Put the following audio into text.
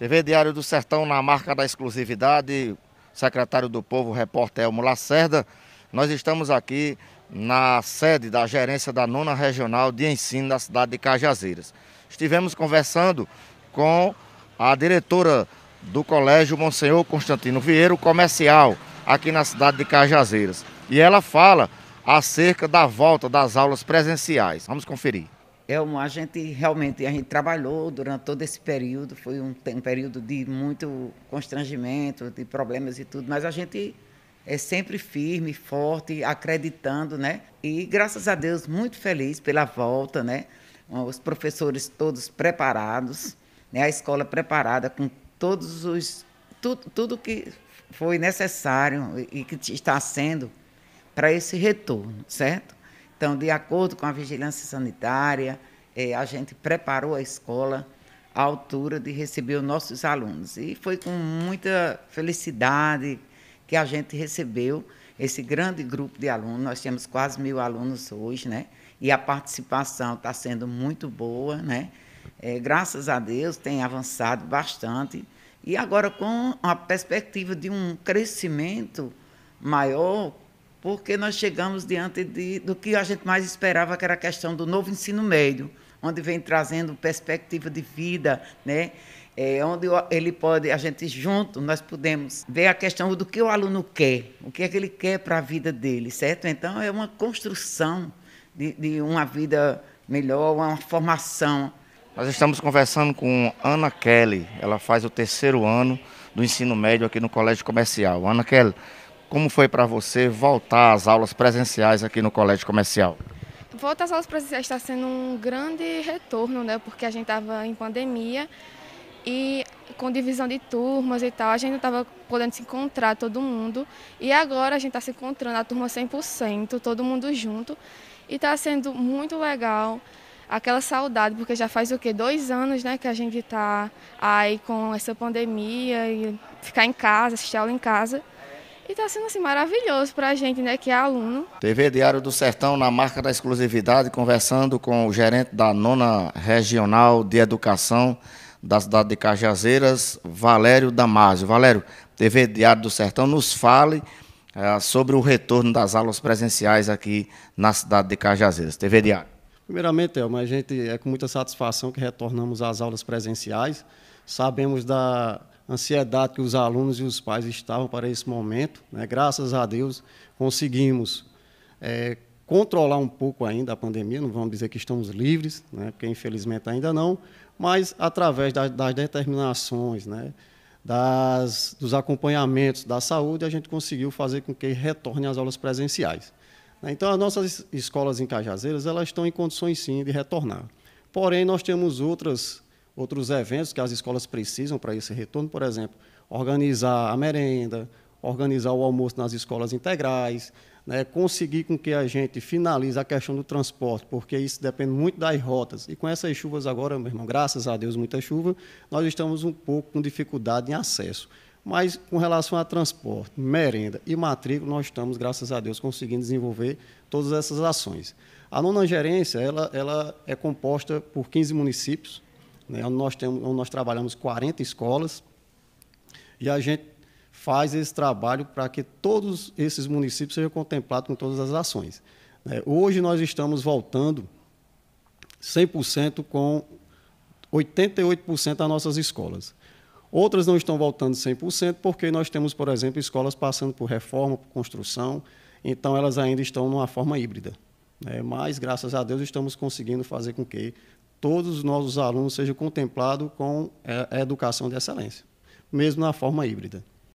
TV Diário do Sertão, na marca da exclusividade, secretário do Povo, repórter Elmo Lacerda. Nós estamos aqui na sede da gerência da nona regional de ensino da cidade de Cajazeiras. Estivemos conversando com a diretora do colégio Monsenhor Constantino Vieiro, comercial, aqui na cidade de Cajazeiras. E ela fala acerca da volta das aulas presenciais. Vamos conferir. Elmo, é a gente realmente a gente trabalhou durante todo esse período, foi um, um, período de muito constrangimento, de problemas e tudo, mas a gente é sempre firme, forte, acreditando, né? E graças a Deus muito feliz pela volta, né? Os professores todos preparados, né? A escola preparada com todos os tudo, tudo que foi necessário e que está sendo para esse retorno, certo? Então, de acordo com a vigilância sanitária, é, a gente preparou a escola à altura de receber os nossos alunos. E foi com muita felicidade que a gente recebeu esse grande grupo de alunos. Nós temos quase mil alunos hoje, né? E a participação está sendo muito boa, né? É, graças a Deus tem avançado bastante. E agora, com a perspectiva de um crescimento maior, porque nós chegamos diante de, do que a gente mais esperava, que era a questão do novo ensino médio, onde vem trazendo perspectiva de vida, né? É, onde ele pode, a gente junto, nós podemos ver a questão do que o aluno quer, o que é que ele quer para a vida dele, certo? Então, é uma construção de, de uma vida melhor, uma formação. Nós estamos conversando com Ana Kelly, ela faz o terceiro ano do ensino médio aqui no Colégio Comercial. Ana Kelly, como foi para você voltar às aulas presenciais aqui no Colégio Comercial? Voltar às aulas presenciais está sendo um grande retorno, né? Porque a gente estava em pandemia e com divisão de turmas e tal, a gente não estava podendo se encontrar todo mundo. E agora a gente está se encontrando, a turma 100%, todo mundo junto. E está sendo muito legal aquela saudade, porque já faz o quê? Dois anos né, que a gente está aí com essa pandemia e ficar em casa, assistir aula em casa. E está sendo assim, maravilhoso para a gente, né, que é aluno. TV Diário do Sertão, na marca da exclusividade, conversando com o gerente da nona regional de educação da cidade de Cajazeiras, Valério Damásio. Valério, TV Diário do Sertão, nos fale é, sobre o retorno das aulas presenciais aqui na cidade de Cajazeiras. TV Diário. Primeiramente, Elma, a gente é com muita satisfação que retornamos às aulas presenciais. Sabemos da ansiedade que os alunos e os pais estavam para esse momento. Né? Graças a Deus, conseguimos é, controlar um pouco ainda a pandemia, não vamos dizer que estamos livres, né? porque infelizmente ainda não, mas através das, das determinações, né? das, dos acompanhamentos da saúde, a gente conseguiu fazer com que retorne às aulas presenciais. Né? Então, as nossas escolas em Cajazeiras, elas estão em condições, sim, de retornar. Porém, nós temos outras outros eventos que as escolas precisam para esse retorno, por exemplo, organizar a merenda, organizar o almoço nas escolas integrais, né, conseguir com que a gente finalize a questão do transporte, porque isso depende muito das rotas. E com essas chuvas agora, meu irmão, graças a Deus, muita chuva, nós estamos um pouco com dificuldade em acesso. Mas com relação a transporte, merenda e matrícula, nós estamos, graças a Deus, conseguindo desenvolver todas essas ações. A nona gerência ela, ela é composta por 15 municípios, né, onde, nós temos, onde nós trabalhamos 40 escolas, e a gente faz esse trabalho para que todos esses municípios sejam contemplados com todas as ações. Né. Hoje nós estamos voltando 100% com 88% das nossas escolas. Outras não estão voltando 100% porque nós temos, por exemplo, escolas passando por reforma, por construção, então elas ainda estão numa forma híbrida. Né? Mas, graças a Deus, estamos conseguindo fazer com que todos os nossos alunos sejam contemplados com eh, a educação de excelência, mesmo na forma híbrida.